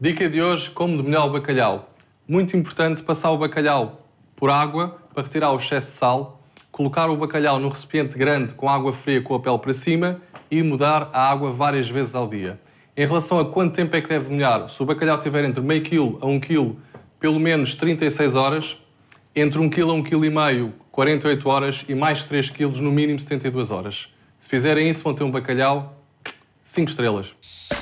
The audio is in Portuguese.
Dica de hoje: como demelhar o bacalhau. Muito importante passar o bacalhau por água para retirar o excesso de sal, colocar o bacalhau no recipiente grande com água fria com a pele para cima e mudar a água várias vezes ao dia. Em relação a quanto tempo é que deve molhar, se o bacalhau tiver entre meio quilo a um quilo, pelo menos 36 horas, entre 1 quilo a 1,5 meio 48 horas e mais 3 quilos no mínimo 72 horas. Se fizerem isso, vão ter um bacalhau 5 estrelas.